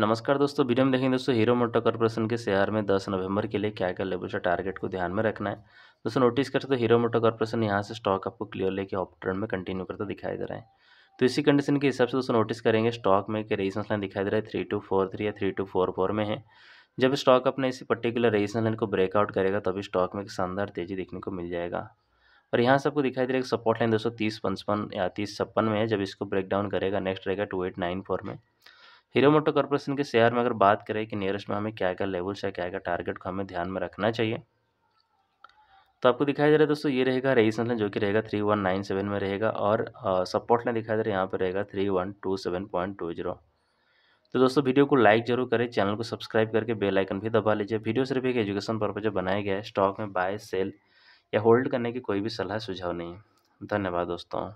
नमस्कार दोस्तों वीडियो में देखेंगे दोस्तों हीरो मोटर कॉर्पोरेशन के शेयर में 10 नवंबर के लिए क्या क्या लेवल टारगेट को ध्यान में रखना है दोस्तों नोटिस करते तो हीरो मोटर कॉर्पोरेशन यहाँ से स्टॉक आपको क्लियर लेके ऑप ट्रेंड में कंटिन्यू करता दिखाई दे रहा है तो इसी कंडीशन के हिसाब से दोस्तों नोटिस करेंगे स्टॉक में एक रेजिस्टेंस लाइन दिखाई दे रहा है थ्री टू फोर थ्री या थ्री टू फोर फोर में है जब स्टॉक अपने इसी पर्टिकुलर रेजिस्टेंस लाइन को ब्रेकआउट करेगा तभी स्टॉक में एक शानदार तेजी देखने को मिल जाएगा और यहाँ से आपको दिखाई दे रहा है सपोर्ट लाइन दोस्तों तीस पचपन या तीस छप्पन में है जब इसको ब्रेकडाउन करेगा नेक्स्ट रहेगा टू एट नाइन फोर में हीरो मोटो कॉर्पोरेशन के शेयर में अगर बात करें कि नियरेस्ट में हमें क्या क्या लेवल्स है क्या क्या टारगेट को हमें ध्यान में रखना चाहिए तो आपको दिखाया जा रहा है दोस्तों ये रहेगा रेजिस्टेंस लाइन जो कि रहेगा थ्री वन नाइन सेवन में रहेगा और सपोर्ट लाइन दिखाया जा रहा है यहाँ पर रहेगा three one two seven point two zero तो दोस्तों वीडियो को लाइक जरूर करें चैनल को सब्सक्राइब करके बेल आइकन भी दबा लीजिए वीडियो सिर्फ एक एजुकेशन पर्पज बनाया गया है स्टॉक में बाय सेल या होल्ड करने की कोई भी सलाह सुझाव नहीं है धन्यवाद दोस्तों